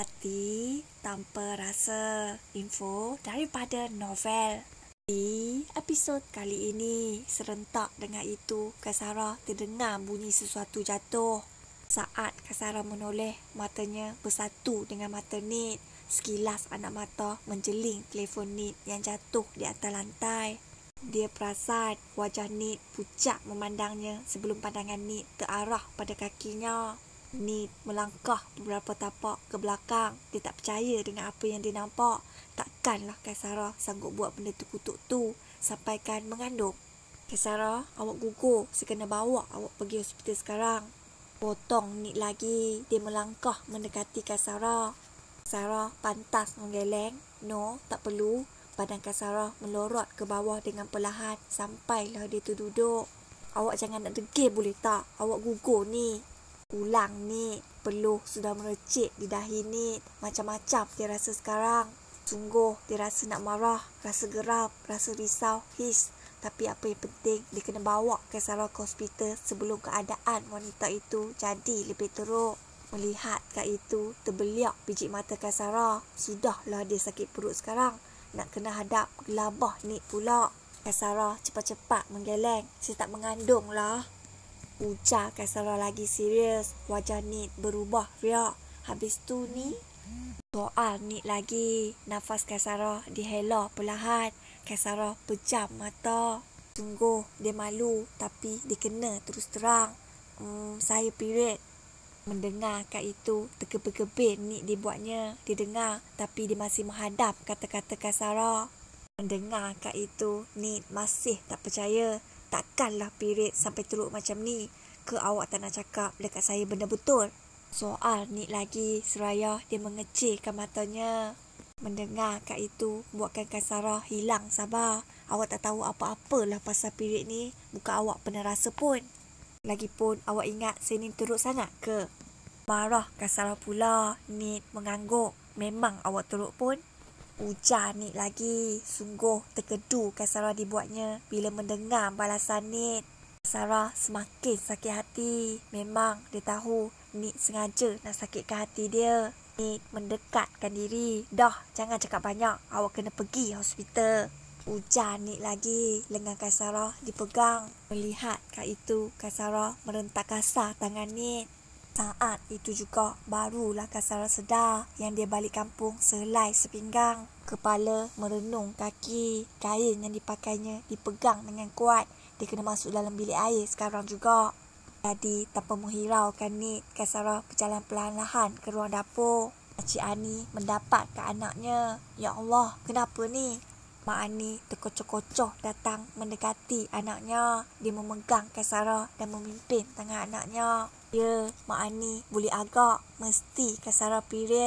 hati tanpa rasa info daripada novel di episod kali ini serentak dengan itu Kasara terdengar bunyi sesuatu jatuh saat Kasara menoleh matanya bersatu dengan mata Nid sekilas anak mata menjeling telefon Nid yang jatuh di atas lantai dia perasan wajah Nid pucat memandangnya sebelum pandangan Nid terarah pada kakinya ni melangkah beberapa tapak ke belakang. Dia tak percaya dengan apa yang dia nampak. Takkanlah Kaisara sanggup buat benda tu kutuk tu sampaikan mengandung. Kaisara, awak gugur. Saya kena bawa awak pergi hospital sekarang. Potong ni lagi. Dia melangkah mendekati Kaisara. Kaisara pantas menggeleng. No, tak perlu. Badan Kaisara melorot ke bawah dengan perlahan sampailah dia tu duduk. Awak jangan nak degil boleh tak? Awak gugur ni ulang ni peluh sudah merecik di dahi ni macam-macam dia rasa sekarang sungguh dia rasa nak marah rasa geram rasa risau his tapi apa yang penting dia kena bawa ke sarawak hospital sebelum keadaan wanita itu jadi lebih teruk melihat kat itu terbeliak biji mata kat Sarah sudahlah dia sakit perut sekarang nak kena hadap gelabah ni pula Kak cepat-cepat menggeleng Saya tak mengandung lah Ucap Kasara lagi serius. Wajah Nid berubah riak. Habis tu ni, soal Nid lagi. Nafas Kasara dihela perlahan. Kasara pejam mata. Tunggu, dia malu tapi dia kena terus terang. Hmm, saya period. Mendengar kat itu, tergebe-gebir Nid dibuatnya. Dia dengar tapi dia masih menghadap kata-kata Kasara. Mendengar kat itu, Nid masih tak percaya takkanlah period sampai teruk macam ni ke awak tak nak cakap dekat saya benda betul? Soal ni lagi Suraya dia mengecehkan matanya. Mendengar kat itu buatkan Kasara hilang sabar. Awak tak tahu apa-apalah pasal period ni. Bukan awak pernah rasa pun. Lagipun awak ingat saya ni teruk sangat ke? Marah Kasara pula. ni mengangguk. Memang awak teruk pun. Ujar Nid lagi. Sungguh terkedu Kak dibuatnya bila mendengar balasan Nid. Sarah semakin sakit hati. Memang dia tahu Nid sengaja nak sakitkan hati dia. Nid mendekatkan diri. Dah, jangan cakap banyak. Awak kena pergi hospital. Ujar Nid lagi. Lengan Kak dipegang. Melihat Kak itu, Kak merentak kasar tangan Nid. Saat itu juga barulah Kasara sedar yang dia balik kampung selai sepinggang. Kepala merenung kaki. Kain yang dipakainya dipegang dengan kuat. Dia kena masuk dalam bilik air sekarang juga. Jadi tanpa menghiraukan Nid, Kasara berjalan perlahan-lahan ke ruang dapur. Cik Ani mendapat ke anaknya. Ya Allah, kenapa ni? Mak Ani terkocok-kocok datang mendekati anaknya. Dia memegang Kasara dan memimpin tangan anaknya. Ya, Mak Ani boleh agak mesti Kasara period.